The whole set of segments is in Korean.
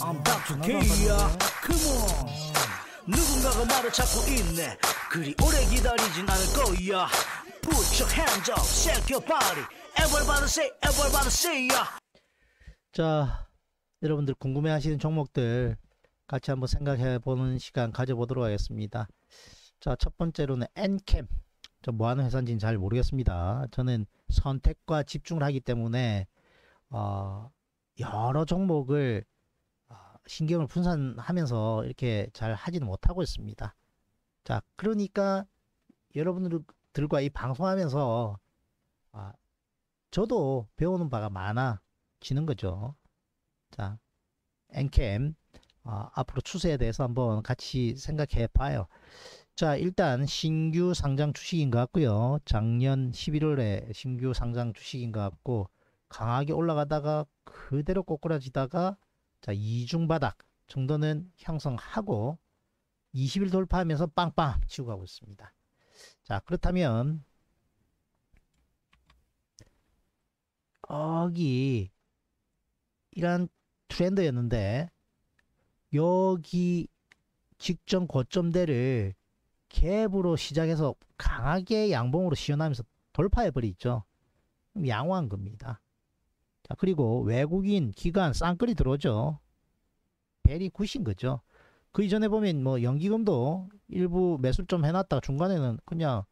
I'm back to K야 Come on 누군가가 나를 찾고 있네 그리 오래 기다리진 않을 거야 Put your hands up, shake your body Everybody say, everybody say yeah. 자 여러분들 궁금해하시는 종목들 같이 한번 생각해보는 시간 가져보도록 하겠습니다 자첫 번째로는 엔캠 저 뭐하는 회사인지는 잘 모르겠습니다 저는 선택과 집중을 하기 때문에 어, 여러 종목을 신경을 분산하면서 이렇게 잘 하지는 못하고 있습니다. 자, 그러니까 여러분들과 이 방송하면서 아, 저도 배우는 바가 많아지는 거죠. 자, 엔캠 아, 앞으로 추세에 대해서 한번 같이 생각해 봐요. 자, 일단 신규 상장 주식인 것 같고요. 작년 11월에 신규 상장 주식인 것 같고 강하게 올라가다가 그대로 꼬꾸라지다가 자, 이중바닥 정도는 형성하고 20일 돌파하면서 빵빵 치고 가고 있습니다. 자, 그렇다면 여기 이런 트렌드였는데 여기 직전 고점대를 갭으로 시작해서 강하게 양봉으로 시연하면서 돌파해버리죠. 양호한 겁니다. 자, 그리고 외국인 기관 쌍끌이 들어오죠. 벨이 굿신 거죠. 그 이전에 보면 뭐 연기금도 일부 매수 를좀 해놨다가 중간에는 그냥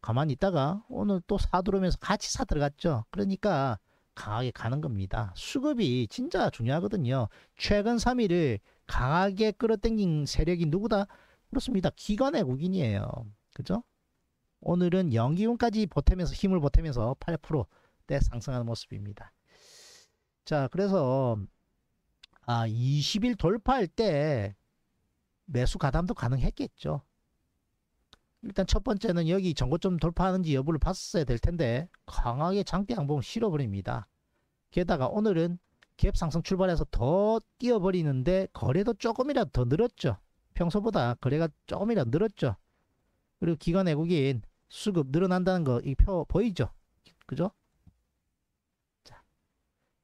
가만히 있다가 오늘 또 사들어오면서 같이 사 들어갔죠. 그러니까 강하게 가는 겁니다. 수급이 진짜 중요하거든요. 최근 3일을 강하게 끌어당긴 세력이 누구다? 그렇습니다. 기관 외국인이에요. 그죠? 오늘은 연기금까지 보태면서 힘을 보태면서 8%대 상승하는 모습입니다. 자, 그래서 아, 20일 돌파할 때 매수 가담도 가능했겠죠. 일단 첫 번째는 여기 전고점 돌파하는지 여부를 봤어야 될 텐데 강하게 장대 양봉 실어버립니다. 게다가 오늘은 갭 상승 출발해서 더 뛰어버리는데 거래도 조금이라도 더 늘었죠. 평소보다 거래가 조금이라도 늘었죠. 그리고 기관 외국인 수급 늘어난다는 거 이 표 보이죠? 그죠? 자,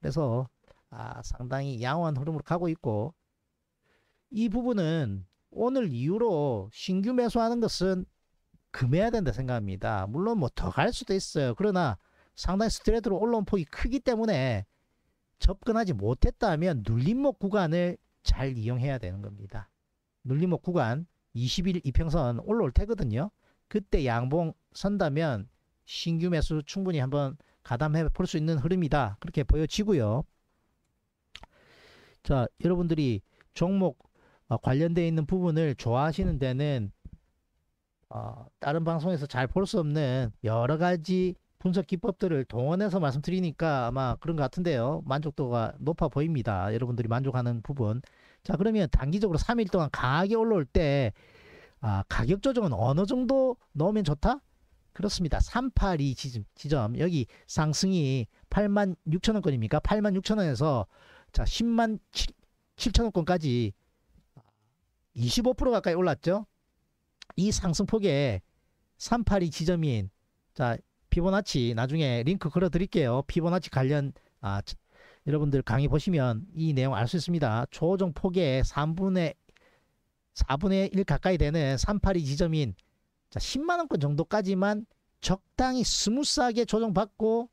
그래서 아, 상당히 양호한 흐름으로 가고 있고 이 부분은 오늘 이후로 신규 매수하는 것은 금해야 된다 생각합니다. 물론 뭐 더 갈 수도 있어요. 그러나 상당히 스트레드로 올라온 폭이 크기 때문에 접근하지 못했다면 눌림목 구간을 잘 이용해야 되는 겁니다. 눌림목 구간 20일 이평선 올라올 테거든요. 그때 양봉 선다면 신규 매수 충분히 한번 가담해 볼 수 있는 흐름이다. 그렇게 보여지고요. 자, 여러분들이 종목 아, 관련되어 있는 부분을 좋아하시는 데는 어, 다른 방송에서 잘 볼 수 없는 여러 가지 분석 기법들을 동원해서 말씀드리니까 아마 그런 것 같은데요. 만족도가 높아 보입니다. 여러분들이 만족하는 부분. 자, 그러면 단기적으로 3일 동안 강하게 올라올 때 아, 가격 조정은 어느 정도 넣으면 좋다? 그렇습니다. 382 지점, 지점. 여기 상승이 8 6 0 0 0원권입니까8 6 0 0 0원에서 자, 10만 7, 7천억 건까지 25% 가까이 올랐죠. 이 상승폭에 382 지점인 자 피보나치 나중에 링크 걸어 드릴게요. 피보나치 관련 아 여러분들 강의 보시면 이 내용 알 수 있습니다. 조정 폭의 3분의 4분의 1 가까이 되는 382 지점인 자 10만 원권 정도까지만 적당히 스무스하게 조정받고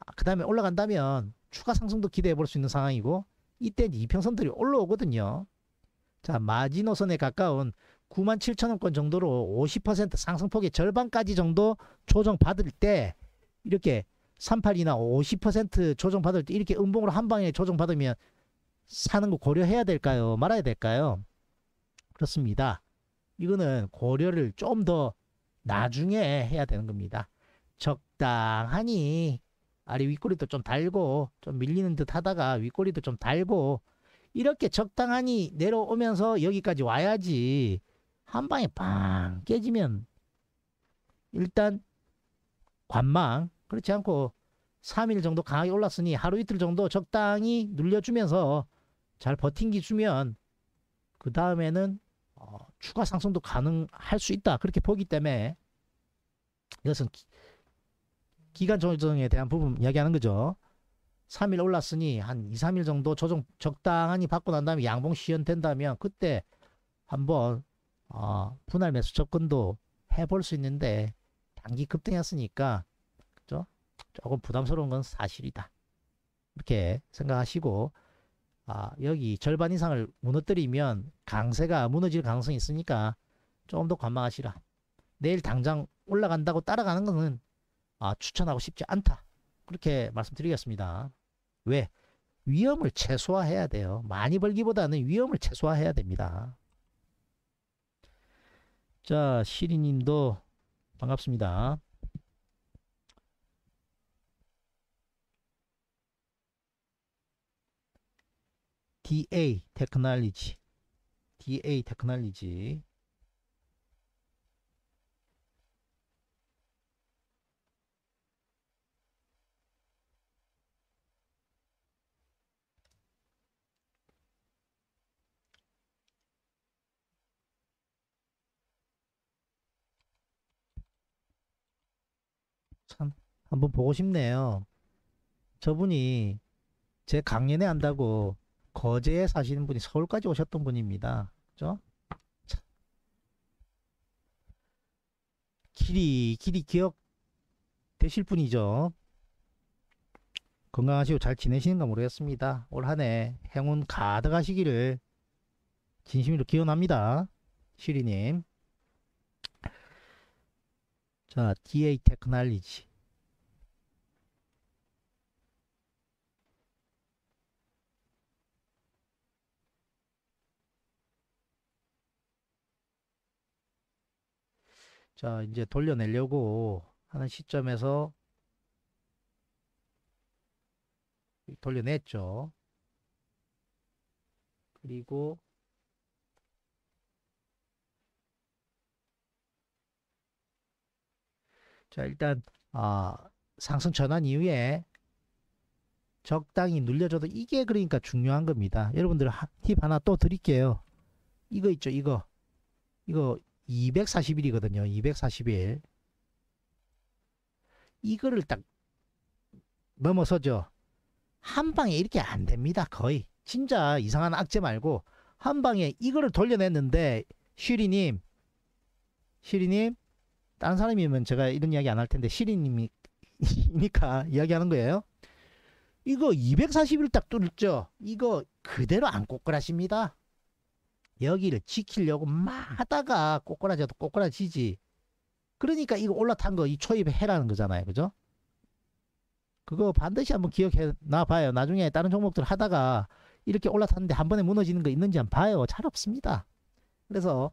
아, 그다음에 올라간다면 추가 상승도 기대해 볼 수 있는 상황이고 이때 이평선들이 올라오거든요. 자 마지노선에 가까운 9 7 0 0 0 원권 정도로 50% 상승폭의 절반까지 정도 조정받을 때 이렇게 38이나 50% 조정받을 때 이렇게 음봉으로 한 방에 조정받으면 사는 거 고려해야 될까요? 말아야 될까요? 그렇습니다. 이거는 고려를 좀 더 나중에 해야 되는 겁니다. 적당하니 아래 윗꼬리도 좀 달고 좀 밀리는 듯 하다가 윗꼬리도 좀 달고 이렇게 적당하니 내려오면서 여기까지 와야지 한 방에 빵 깨지면 일단 관망 그렇지 않고 3일 정도 강하게 올랐으니 하루 이틀 정도 적당히 눌려주면서 잘 버틴기 주면 그 다음에는 어, 추가 상승도 가능할 수 있다 그렇게 보기 때문에 이것은 기, 기간 조정에 대한 부분 이야기하는 거죠. 3일 올랐으니 한 2, 3일 정도 조정 적당히 받고 난 다음에 양봉 시연된다면 그때 한번 어, 분할 매수 접근도 해볼 수 있는데 단기 급등했으니까 그죠? 조금 부담스러운 건 사실이다. 이렇게 생각하시고 아, 여기 절반 이상을 무너뜨리면 강세가 무너질 가능성이 있으니까 조금 더 관망하시라. 내일 당장 올라간다고 따라가는 것은 아, 추천하고 싶지 않다. 그렇게 말씀드리겠습니다. 왜? 위험을 최소화해야 돼요. 많이 벌기보다는 위험을 최소화해야 됩니다. 자, 시리님도 반갑습니다. DA 테크놀리지 DA 테크놀리지 한번 보고 싶네요. 저분이 제 강연에 한다고 거제에 사시는 분이 서울까지 오셨던 분입니다. 그죠? 길이, 길이 기억 되실 분이죠. 건강하시고 잘 지내시는가 모르겠습니다. 올 한해 행운 가득하시기를 진심으로 기원합니다. 시리님. 자, DA 테크날리지. 자 이제 돌려내려고 하는 시점에서 돌려냈죠. 그리고 자 일단 아, 상승 전환 이후에 적당히 눌려줘도 이게 그러니까 중요한 겁니다. 여러분들 팁 하나 또 드릴게요. 이거 있죠 이거 이거 2 4 0일이거든요2 4 0일 이거를 딱 넘어서죠. 한 방에 이렇게 안 됩니다. 거의. 진짜 이상한 악재 말고 한 방에 이거를 돌려냈는데 시리님 시리님 다른 사람이면 제가 이런 이야기 안 할 텐데 시리님이니까 이야기하는 거예요. 이거 2 4 0일딱 뚫죠. 었 이거 그대로 안 꼬꾸라십니다. 여기를 지키려고 막 하다가 꼬꾸라져도 꼬꾸라지지. 그러니까 이거 올라탄 거 이 초입해라는 거잖아요. 그죠? 그거 반드시 한번 기억해 놔봐요. 나중에 다른 종목들 하다가 이렇게 올라탔는데 한 번에 무너지는 거 있는지 한번 봐요. 잘 없습니다. 그래서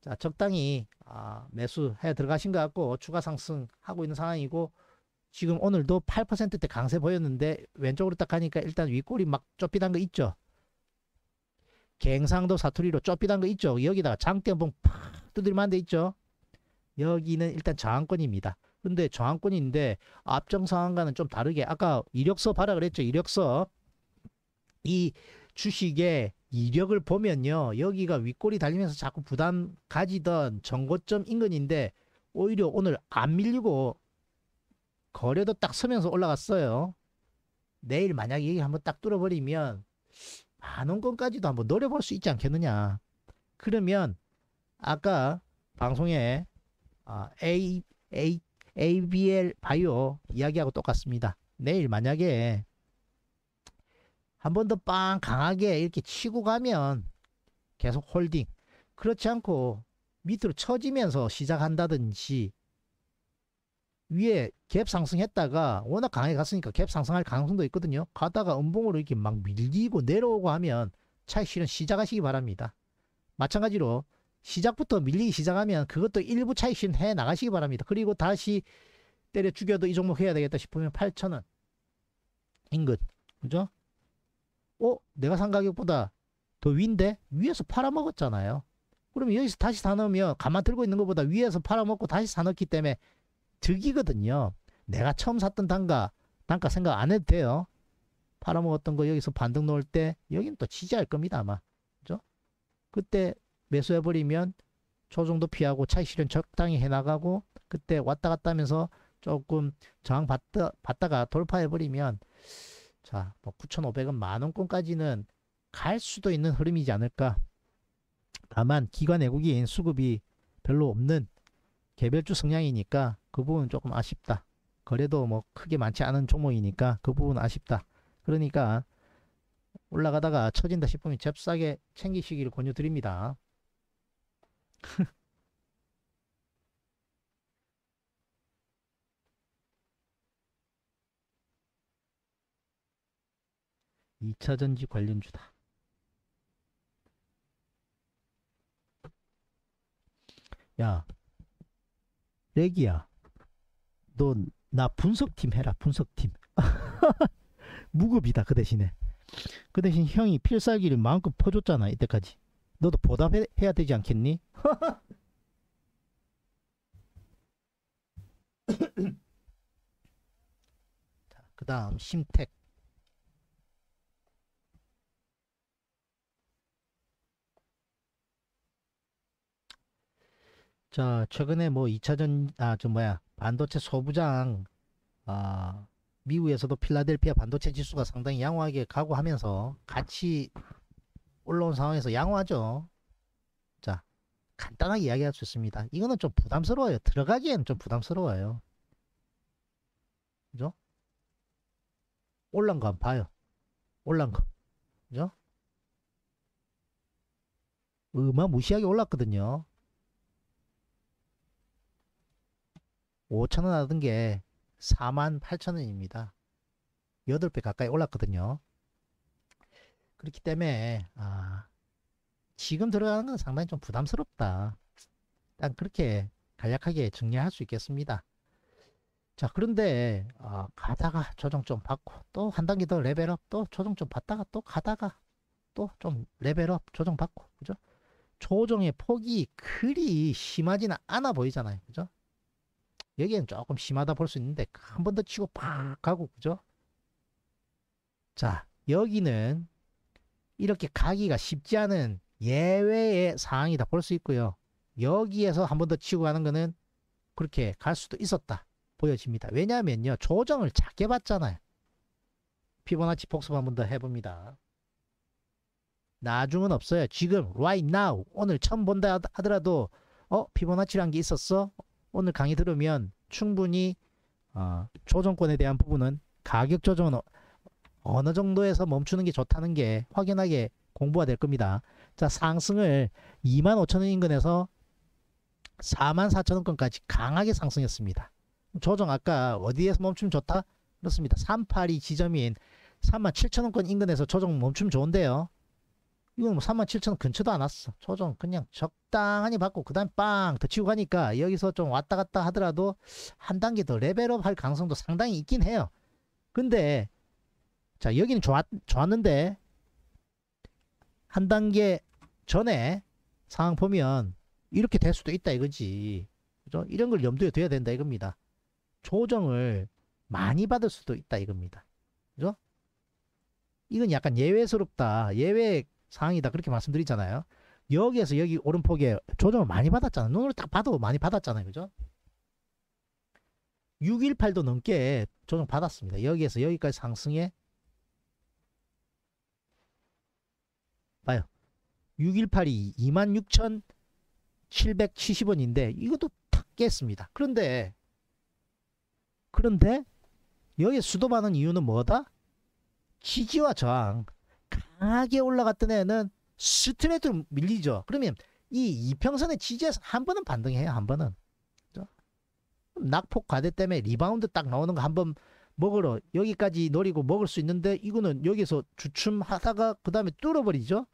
자 적당히 아, 매수해 들어가신 것 같고 추가 상승하고 있는 상황이고 지금 오늘도 8%대 강세 보였는데 왼쪽으로 딱 가니까 일단 윗골이 막 좁히단 거 있죠. 갱상도 사투리로 좁비단 거 있죠. 여기다가 장대한번 팍두드리돼 있죠. 여기는 일단 저항권입니다. 근데 저항권인데 앞정 상황과는 좀 다르게 아까 이력서 봐라 그랬죠. 이력서 이 주식의 이력을 보면요. 여기가 윗골이 달리면서 자꾸 부담 가지던 정고점 인근인데 오히려 오늘 안 밀리고 거래도 딱 서면서 올라갔어요. 내일 만약에 여기 한번 딱 뚫어버리면 많은 건까지도 한번 노려볼 수 있지 않겠느냐. 그러면 아까 방송에 아, A, A, ABL 바이오 이야기하고 똑같습니다. 내일 만약에 한 번 더 빵 강하게 이렇게 치고 가면 계속 홀딩. 그렇지 않고 밑으로 처지면서 시작한다든지 위에 갭 상승했다가 워낙 강하게 갔으니까 갭 상승할 가능성도 있거든요. 가다가 음봉으로 이렇게 막 밀리고 내려오고 하면 차익 실현 시작하시기 바랍니다. 마찬가지로 시작부터 밀리기 시작하면 그것도 일부 차익 실현해 나가시기 바랍니다. 그리고 다시 때려 죽여도 이 종목 해야 되겠다 싶으면 8천원 인근 그죠? 어? 내가 산 가격보다 더 위인데? 위에서 팔아먹었잖아요. 그럼 여기서 다시 사놓으면 가만 들고 있는 것보다 위에서 팔아먹고 다시 사놓기 때문에 득이거든요. 내가 처음 샀던 단가, 단가 생각 안 해도 돼요. 팔아먹었던 거 여기서 반등 놓을 때, 여긴 또 지지할 겁니다, 아마. 그죠? 그때 매수해버리면 초정도 피하고 차익 실현 적당히 해나가고, 그때 왔다 갔다 하면서 조금 저항 받다, 받다가 돌파해버리면, 자, 뭐 9,500원 만원권까지는 갈 수도 있는 흐름이지 않을까. 다만, 기관 외국인 수급이 별로 없는 개별주 성향이니까 그 부분 조금 아쉽다. 그래도뭐 크게 많지 않은 종목이니까 그 부분 아쉽다. 그러니까 올라가다가 처진다 싶으면 잽싸게 챙기시기를 권유드립니다. 2차전지 관련주다. 야, 렉이야. 너나 분석팀 해라 분석팀 무급이다 그 대신에 그 대신 형이 필살기를 마음껏 퍼줬잖아 이때까지 너도 보답해야 되지 않겠니? 자, 그 다음 심택 자, 최근에 뭐 2차전, 아, 저 뭐야, 반도체 소부장, 아, 미국에서도 필라델피아 반도체 지수가 상당히 양호하게 가고 하면서 같이 올라온 상황에서 양호하죠. 자, 간단하게 이야기할 수 있습니다. 이거는 좀 부담스러워요. 들어가기엔 좀 부담스러워요. 그죠? 올란 거안 봐요. 올란 거. 그죠? 음마 무시하게 올랐거든요. 5천원 하던 게 4만 8천원입니다. 8배 가까이 올랐거든요. 그렇기 때문에 아, 지금 들어가는 건 상당히 좀 부담스럽다. 일단 그렇게 간략하게 정리할 수 있겠습니다. 자 그런데 어, 가다가 조정 좀 받고 또 한 단계 더 레벨업 또 조정 좀 받다가 또 가다가 또 좀 레벨업 조정 받고 그죠? 조정의 폭이 그리 심하지는 않아 보이잖아요. 그죠? 여기엔 조금 심하다 볼 수 있는데 한 번 더 치고 팍 가고 그죠? 자 여기는 이렇게 가기가 쉽지 않은 예외의 상황이다 볼 수 있고요. 여기에서 한 번 더 치고 가는 거는 그렇게 갈 수도 있었다 보여집니다. 왜냐하면요. 조정을 작게 봤잖아요. 피보나치 복습 한 번 더 해봅니다. 나중은 없어요. 지금 right now 오늘 처음 본다 하더라도 어 피보나치란 게 있었어? 오늘 강의 들으면 충분히 어, 조정권에 대한 부분은 가격 조정은 어, 어느 정도에서 멈추는 게 좋다는 게 확연하게 공부가 될 겁니다. 자 상승을 25,000원 인근에서 44,000원권까지 강하게 상승했습니다. 조정 아까 어디에서 멈춤 좋다? 그렇습니다. 382 지점인 37,000원권 인근에서 조정 멈춤 좋은데요. 이건 뭐 3만 7천 근처도 안 왔어. 초정 그냥 적당히 받고 그 다음에 빵더 치고 가니까 여기서 좀 왔다 갔다 하더라도 한 단계 더 레벨업 할 가능성도 상당히 있긴 해요. 근데 자 여기는 좋았, 좋았는데 한 단계 전에 상황 보면 이렇게 될 수도 있다 이거지. 그죠? 이런 걸 염두에 둬야 된다 이겁니다. 조정을 많이 받을 수도 있다 이겁니다. 그죠? 이건 약간 예외스럽다. 예외 상황이다 그렇게 말씀드리잖아요. 여기에서 여기 오른폭에 조정을 많이 받았잖아요. 눈으로 딱 봐도 많이 받았잖아요. 그죠? 618도 넘게 조정 받았습니다. 여기에서 여기까지 상승에 봐요. 618이 26,770원인데 이것도 탁 깼습니다. 그런데 그런데 여기에 수도 받은 이유는 뭐다? 지지와 저항 강하게 올라갔던 애는 스트레이트로 밀리죠. 그러면 이 이평선의 지지에서 한 번은 반등해요. 한 번은. 낙폭 과대 때문에 리바운드 딱 나오는 거 한 번 먹으러 여기까지 노리고 먹을 수 있는데 이거는 여기서 주춤하다가 그 다음에 뚫어버리죠.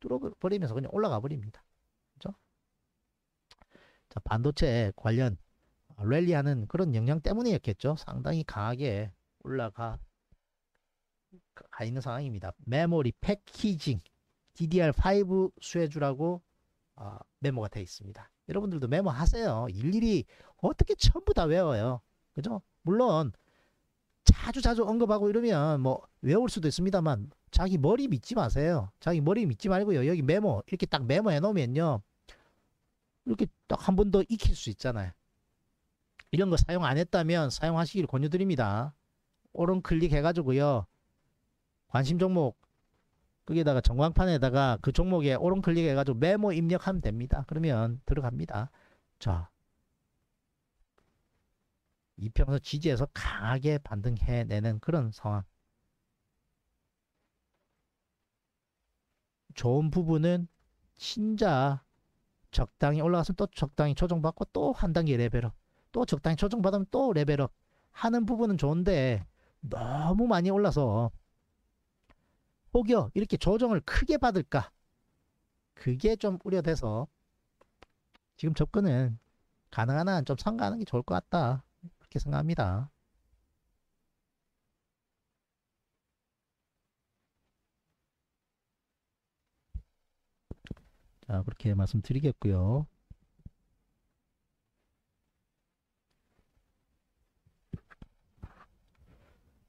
뚫어버리면서 그냥 올라가 버립니다. 그죠 자, 반도체 관련 랠리하는 그런 영향 때문이었겠죠. 상당히 강하게 올라가 가 있는 상황입니다. 메모리 패키징 DDR5 수혜주라고 어, 메모가 되어 있습니다. 여러분들도 메모하세요. 일일이 어떻게 전부 다 외워요. 그죠? 물론 자주 자주 언급하고 이러면 뭐 외울 수도 있습니다만 자기 머리 믿지 마세요. 자기 머리 믿지 말고요. 여기 메모 이렇게 딱 메모해 놓으면요. 이렇게 딱 한 번 더 익힐 수 있잖아요. 이런 거 사용 안 했다면 사용하시길 권유드립니다. 오른 클릭 해가지고요. 관심 종목 거기에다가 전광판에다가 그 종목에 오른 클릭해가지고 메모 입력하면 됩니다. 그러면 들어갑니다. 자, 이평선 지지에서 강하게 반등해내는 그런 상황. 좋은 부분은 진짜 적당히 올라갔으면 또 적당히 조정받고 또 한 단계 레벨업. 또 적당히 조정받으면 또 레벨업. 하는 부분은 좋은데 너무 많이 올라서 혹여 이렇게 조정을 크게 받을까? 그게 좀 우려돼서 지금 접근은 가능한 한좀 삼가하는 게 좋을 것 같다. 그렇게 생각합니다. 자, 그렇게 말씀드리겠고요.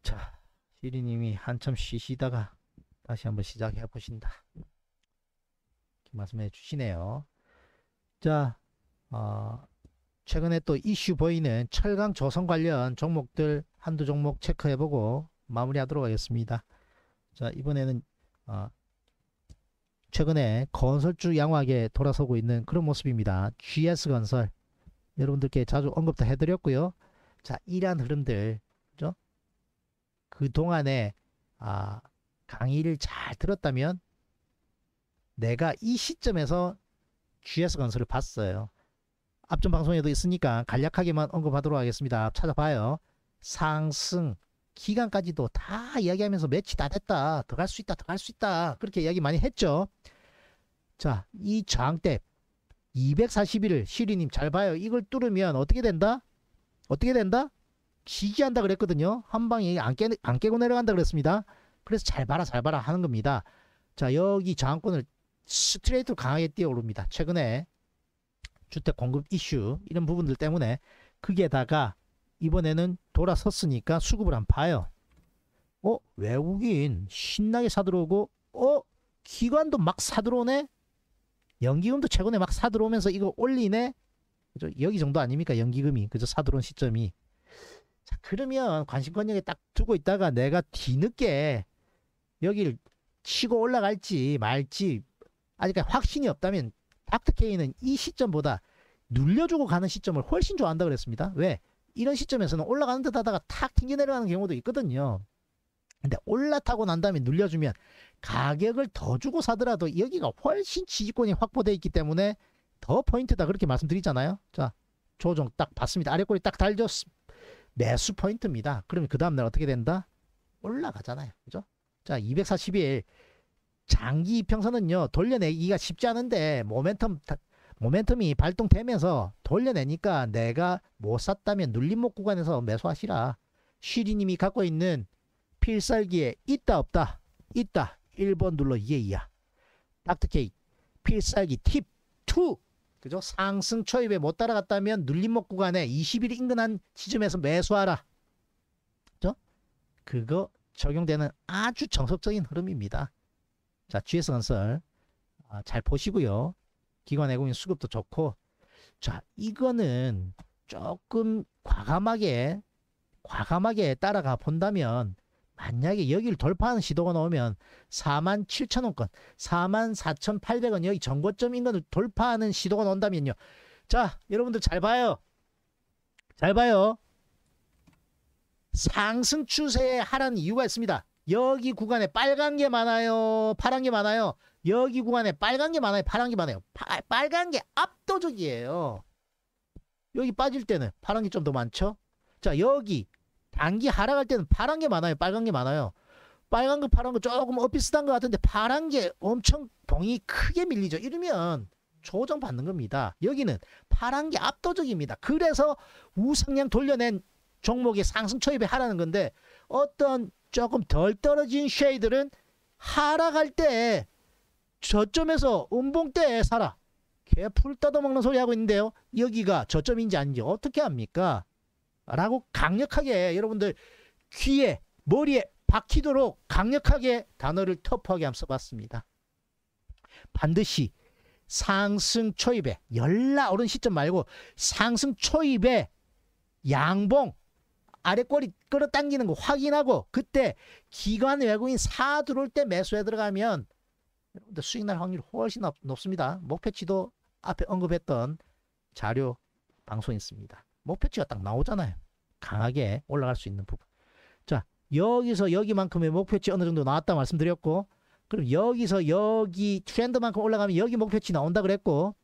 자, 시리님이 한참 쉬시다가 다시 한번 시작해 보신다. 말씀해 주시네요. 자, 어, 최근에 또 이슈 보이는 철강 조성 관련 종목들 한두 종목 체크해 보고 마무리하도록 하겠습니다. 자, 이번에는 어, 최근에 건설주 양호하게 돌아서고 있는 그런 모습입니다. GS건설 여러분들께 자주 언급도 해드렸고요. 자, 이러한 흐름들 그죠? 그동안에 아, 강의를 잘 들었다면 내가 이 시점에서 GS 건설을 봤어요. 앞전 방송에도 있으니까 간략하게만 언급하도록 하겠습니다. 찾아봐요. 상승, 기간까지도 다 이야기하면서 매치 다 됐다. 더 갈 수 있다. 더 갈 수 있다. 그렇게 이야기 많이 했죠. 자, 이 저항대 241을 시리님 잘 봐요. 이걸 뚫으면 어떻게 된다? 어떻게 된다? 지지한다 그랬거든요. 한 방에 안, 깨, 안 깨고 내려간다 그랬습니다. 그래서 잘 봐라 잘 봐라 하는 겁니다. 자 여기 저항권을 스트레이트로 강하게 뛰어오릅니다. 최근에 주택 공급 이슈 이런 부분들 때문에 그게다가 이번에는 돌아섰으니까 수급을 안 봐요. 어 외국인 신나게 사들어오고 어 기관도 막 사들어오네. 연기금도 최근에 막 사들어오면서 이거 올리네. 그죠? 여기 정도 아닙니까? 연기금이. 그죠? 사들어온 시점이. 자, 그러면 관심권역에 딱 두고 있다가 내가 뒤늦게 여기를 치고 올라갈지 말지 아직까지 확신이 없다면 닥터 케인은이 시점보다 눌려주고 가는 시점을 훨씬 좋아한다 그랬습니다. 왜? 이런 시점에서는 올라가는 듯 하다가 탁 튕겨 내려가는 경우도 있거든요. 근데 올라타고 난 다음에 눌려주면 가격을 더 주고 사더라도 여기가 훨씬 지지권이 확보돼 있기 때문에 더 포인트다 그렇게 말씀드리잖아요. 자 조정 딱 봤습니다. 아래 꼬리 딱 달렸 매수 포인트입니다. 그러면 그 다음날 어떻게 된다? 올라가잖아요. 그죠? 자, 2 4일 장기 평선은요 돌려내기가 쉽지 않은데, 모멘텀, 모멘텀이 발동되면서 돌려내니까 내가 못 샀다면 눌림목 구간에서 매수하시라. 쉬리님이 갖고 있는 필살기에 있다 없다 있다 1번 눌러 예이야 닥터케 필살기 팁2 그죠 상승 초입에 못 따라갔다면 눌림목 구간에 20일 인근한 지점에서 매수하라 그죠 그거 적용되는 아주 정석적인 흐름입니다. 자, GS 건설 아, 잘 보시고요. 기관 애공인 수급도 좋고 자, 이거는 조금 과감하게 과감하게 따라가 본다면 만약에 여기를 돌파하는 시도가 나오면 4만 7천 원권, 4만 4,800원 여기 정고점인 건 돌파하는 시도가 나온다면요. 자, 여러분들 잘 봐요. 잘 봐요. 상승 추세에 하라는 이유가 있습니다. 여기 구간에 빨간 게 많아요. 파란 게 많아요. 여기 구간에 빨간 게 많아요. 파란 게 많아요. 파, 빨간 게 압도적이에요. 여기 빠질 때는 파란 게 좀 더 많죠? 자, 여기 단기 하락할 때는 파란 게 많아요. 빨간 게 많아요. 빨간 거 파란 거 조금 어비슷한 것 같은데 파란 게 엄청 봉이 크게 밀리죠. 이러면 조정받는 겁니다. 여기는 파란 게 압도적입니다. 그래서 우상향 돌려낸 종목이 상승 초입에 하라는 건데 어떤 조금 덜 떨어진 쉐이들은 하락할 때 저점에서 운봉때 사라. 개풀 떠도먹는 소리 하고 있는데요. 여기가 저점인지 아닌지 어떻게 합니까? 라고 강력하게 여러분들 귀에 머리에 박히도록 강력하게 단어를 터프하게 한번 써봤습니다. 반드시 상승 초입에 열나오른 시점 말고 상승 초입에 양봉 아래 꼬리 끌어당기는 거 확인하고 그때 기관 외국인 사 들어올 때 매수에 들어가면 여러분들 수익 날 확률 이 훨씬 높, 습니다 목표치도 앞에 언급했던 자료 방송 있습니다. 목표치가 딱 나오잖아요. 강하게 올라갈 수 있는 부분. 자, 여기서 여기만큼의 목표치 어느 정도 나왔다 말씀드렸고 그럼 여기서 여기 트렌드만큼 올라가면 여기 목표치 나온다 그랬고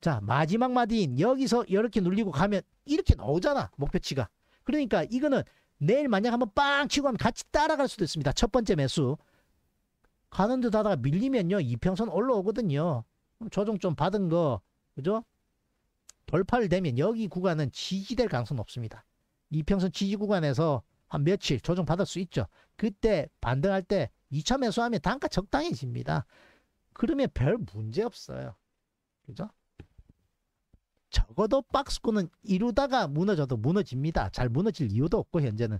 자 마지막 마디인 여기서 이렇게 눌리고 가면 이렇게 나오잖아 목표치가 그러니까 이거는 내일 만약 한번 빵 치고 하면 같이 따라갈 수도 있습니다. 첫 번째 매수. 가는 듯 하다가 밀리면요. 이평선 올라오거든요. 조정 좀 받은 거, 그죠? 돌파되면 를 여기 구간은 지지될 가능성 없습니다 이평선 지지 구간에서 한 며칠 조정 받을 수 있죠. 그때 반등할 때 2차 매수하면 단가 적당해집니다. 그러면 별 문제 없어요. 그죠? 적어도 박스권은 이루다가 무너져도 무너집니다. 잘 무너질 이유도 없고 현재는.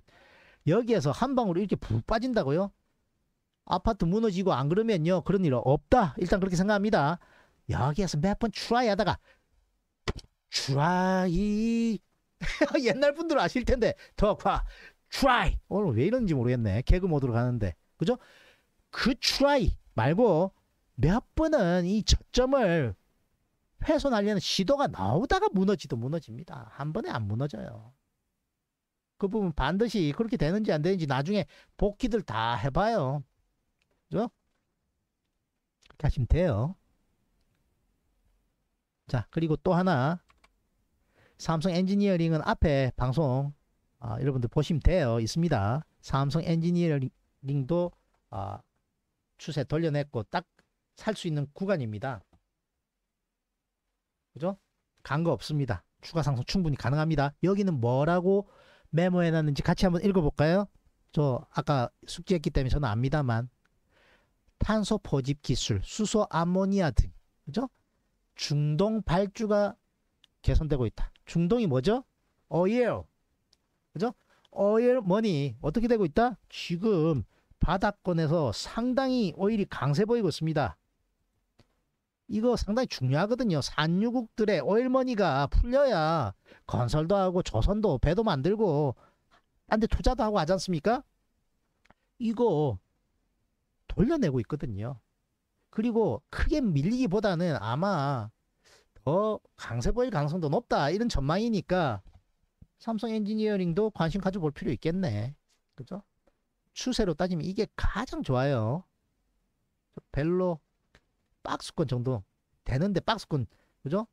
여기에서 한 방으로 이렇게 푹 빠진다고요? 아파트 무너지고 안 그러면요. 그런 일 없다. 일단 그렇게 생각합니다. 여기에서 몇번 추라이 하다가 추라이 옛날 분들 아실 텐데 더 과. 추라이 오늘 왜이러는지 모르겠네. 개그 모드로 가는데. 그죠? 그 추라이 말고 몇 번은 이 저점을 훼손하려는 시도가 나오다가 무너지도 무너집니다. 한 번에 안 무너져요. 그 부분 반드시 그렇게 되는지 안 되는지 나중에 복귀들 다 해봐요. 그죠? 그렇게 하시면 돼요. 자, 그리고 또 하나. 삼성 엔지니어링은 앞에 방송, 아, 여러분들 보시면 돼요. 있습니다. 삼성 엔지니어링도, 아, 추세 돌려냈고, 딱 살 수 있는 구간입니다. 그죠? 간 거 없습니다. 추가 상승 충분히 가능합니다. 여기는 뭐라고 메모해놨는지 같이 한번 읽어볼까요? 저 아까 숙지했기 때문에 저는 압니다만 탄소 포집 기술, 수소 아모니아 등 그죠? 중동 발주가 개선되고 있다. 중동이 뭐죠? 어예요. 그죠? 어일 머니 어떻게 되고 있다? 지금 바닥권에서 상당히 오일이 강세 보이고 있습니다. 이거 상당히 중요하거든요. 산유국들의 오일머니가 풀려야 건설도 하고 조선도 배도 만들고 딴데 투자도 하고 하지 않습니까? 이거 돌려내고 있거든요. 그리고 크게 밀리기보다는 아마 더 강세 보일 가능성도 높다 이런 전망이니까 삼성 엔지니어링도 관심 가져볼 필요 있겠네. 그죠? 추세로 따지면 이게 가장 좋아요. 벨로 박스권 정도 되는데 박스권 그죠?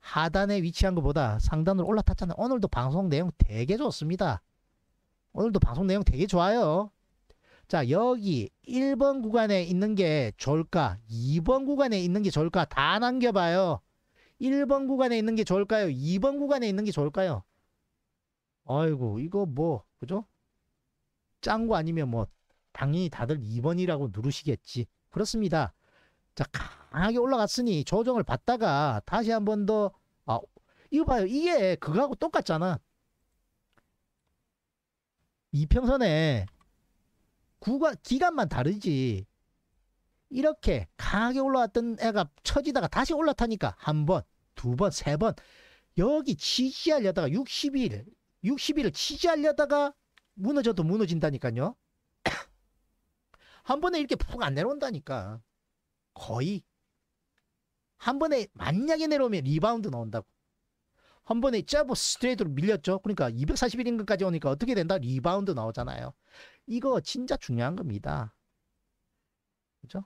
하단에 위치한 것보다 상단으로 올라탔잖아요. 오늘도 방송 내용 되게 좋습니다. 오늘도 방송 내용 되게 좋아요. 자 여기 1번 구간에 있는 게 좋을까? 2번 구간에 있는 게 좋을까? 다 남겨봐요. 1번 구간에 있는 게 좋을까요? 2번 구간에 있는 게 좋을까요? 아이고 이거 뭐 그죠? 짱구 아니면 뭐 당연히 다들 2번이라고 누르시겠지. 그렇습니다. 자, 강하게 올라갔으니 조정을 받다가 다시 한 번 더, 아, 이거 봐요. 이게 그거하고 똑같잖아. 이평선에 구가 기간만 다르지. 이렇게 강하게 올라왔던 애가 처지다가 다시 올라타니까 한 번, 두 번, 세 번. 여기 지지하려다가 60일, 60일을 지지하려다가 무너져도 무너진다니까요. 한 번에 이렇게 푹 안 내려온다니까. 거의 한 번에 만약에 내려오면 리바운드 넣는다고. 한 번에 짧은 뭐 스트레이트로 밀렸죠. 그러니까 241인근까지 오니까 어떻게 된다? 리바운드 나오잖아요. 이거 진짜 중요한 겁니다. 그죠?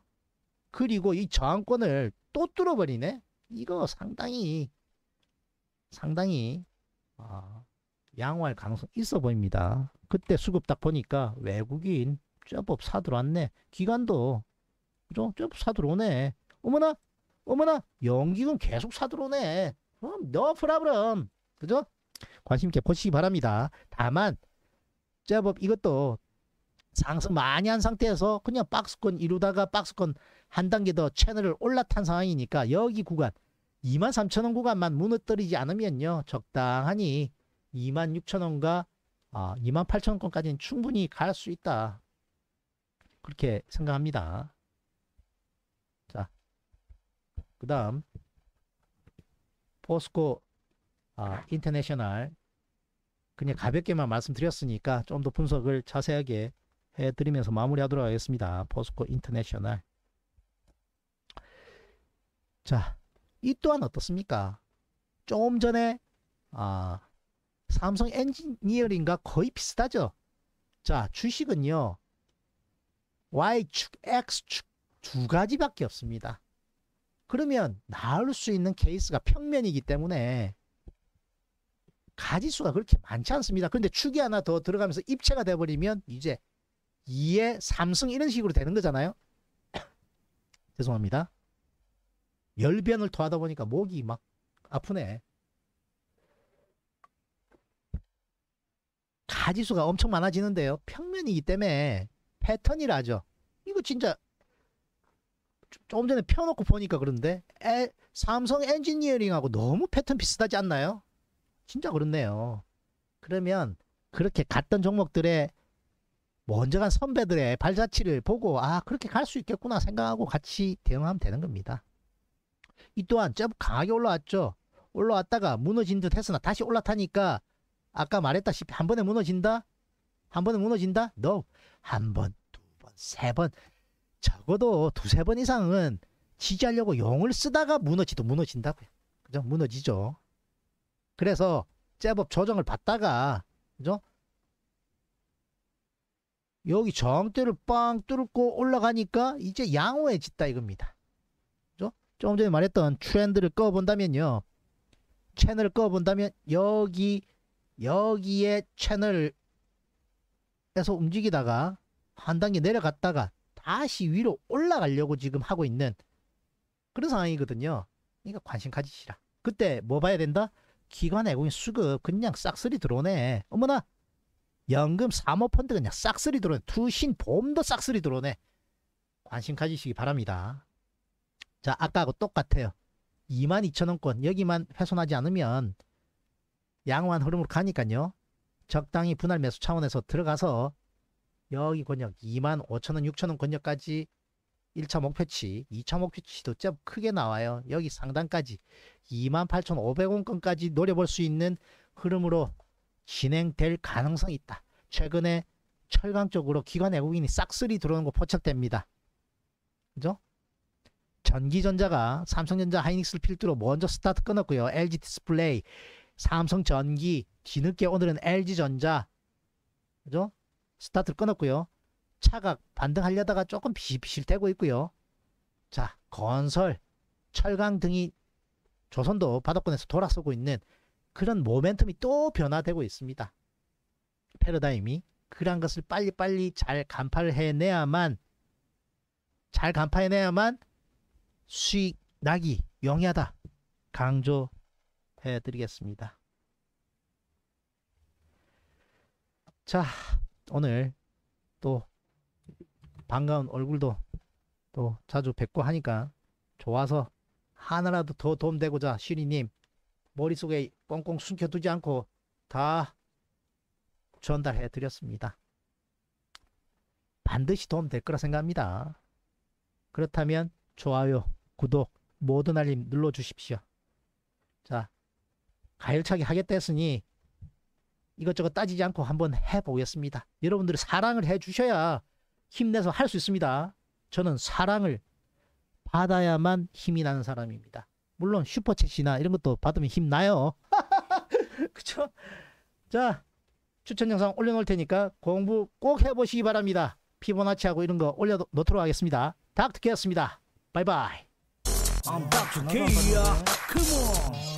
그리고 이 저항권을 또 뚫어버리네. 이거 상당히 상당히 어, 양호할 가능성 있어 보입니다. 그때 수급 딱 보니까 외국인 제법 사 들어왔네. 기간도 그죠? 사 들어오네. 어머나, 어머나, 연기금 계속 사 들어오네. 그럼 no p r o b 그죠? 관심 있게 보시기 바랍니다. 다만, 제법 뭐 이것도 상승 많이 한 상태에서 그냥 박스권 이루다가 박스권 한 단계 더 채널을 올라탄 상황이니까 여기 구간 23,000원 구간만 무너뜨리지 않으면요. 적당하니 26,000원과 아, 28,000원권까지는 충분히 갈 수 있다. 그렇게 생각합니다. 자, 그 다음, 포스코, 아, 인터내셔널. 그냥 가볍게만 말씀드렸으니까 좀 더 분석을 자세하게 해드리면서 마무리하도록 하겠습니다. 포스코 인터내셔널. 자, 이 또한 어떻습니까? 조금 전에 아, 삼성 엔지니어링과 거의 비슷하죠? 자, 주식은요. Y축, X축 두 가지밖에 없습니다. 그러면 나올 수 있는 케이스가 평면이기 때문에 가지수가 그렇게 많지 않습니다. 그런데 축이 하나 더 들어가면서 입체가 돼버리면 이제 2의 3승 이런 식으로 되는 거잖아요. 죄송합니다. 열변을 토하다 보니까 목이 막 아프네. 가지수가 엄청 많아지는데요. 평면이기 때문에 패턴이라죠. 이거 진짜 조금 전에 펴놓고 보니까 그런데 에, 삼성 엔지니어링하고 너무 패턴 비슷하지 않나요? 진짜 그렇네요. 그러면 그렇게 갔던 종목들의 먼저 간 선배들의 발자취를 보고 아 그렇게 갈 수 있겠구나 생각하고 같이 대응하면 되는 겁니다. 이 또한 좀 강하게 올라왔죠. 올라왔다가 무너진 듯 했으나 다시 올라타니까 아까 말했다시피 한 번에 무너진다? 한 번에 무너진다? 너 한 번, 두 번, 세 번, 적어도 두세 번 이상은 지지하려고 용을 쓰다가 무너지도 무너진다고요. 그죠? 무너지죠. 그래서 제법 조정을 받다가 그죠? 여기 저항대를 빵 뚫고 올라가니까 이제 양호해짓다 이겁니다. 그죠? 조금 전에 말했던 트렌드를 꺼본다면요. 채널을 꺼본다면 여기 여기에 채널에서 움직이다가 한 단계 내려갔다가 다시 위로 올라가려고 지금 하고 있는 그런 상황이거든요. 그러니까 관심 가지시라. 그때 뭐 봐야 된다? 기관 외국인 수급 그냥 싹쓸이 들어오네. 어머나 연금 사모펀드 그냥 싹쓸이 들어오네. 투신 보험도 싹쓸이 들어오네. 관심 가지시기 바랍니다. 자 아까하고 똑같아요. 22,000원권 여기만 훼손하지 않으면 양호한 흐름으로 가니까요. 적당히 분할 매수 차원에서 들어가서 여기 권역 2만 5천원, 6천원 권역까지 1차 목표치, 2차 목표치도 좀 크게 나와요. 여기 상단까지 28,500원권까지 노려볼 수 있는 흐름으로 진행될 가능성이 있다. 최근에 철강 쪽으로 기관 외국인이 싹쓸이 들어오는 거 포착됩니다. 그죠? 전기전자가 삼성전자 하이닉스를 필두로 먼저 스타트 끊었고요. LG 디스플레이, 삼성전기, 뒤늦게 오늘은 LG전자, 그죠? 스타트를 끊었고요. 차가 반등하려다가 조금 비실대고 있고요. 자, 건설, 철강 등이 조선도 바닥권에서 돌아서고 있는 그런 모멘텀이 또 변화되고 있습니다. 패러다임이 그런 것을 빨리빨리 잘 간파를 해내야만 잘 간파해내야만 수익 나기 용이하다 강조해드리겠습니다. 자 오늘 또 반가운 얼굴도 또 자주 뵙고 하니까 좋아서 하나라도 더 도움되고자 시리님 머릿속에 꽁꽁 숨겨두지 않고 다 전달해 드렸습니다. 반드시 도움될 거라 생각합니다. 그렇다면 좋아요, 구독, 모든 알림 눌러주십시오. 자, 가열차게 하겠다 했으니 이것저것 따지지 않고 한번 해보겠습니다. 여러분들이 사랑을 해주셔야 힘내서 할 수 있습니다. 저는 사랑을 받아야만 힘이 나는 사람입니다. 물론 슈퍼챗이나 이런 것도 받으면 힘나요. 그쵸? 자, 추천 영상 올려놓을 테니까 공부 꼭 해보시기 바랍니다. 피보나치하고 이런 거 올려놓도록 하겠습니다. 닥터케였습니다. 바이바이. E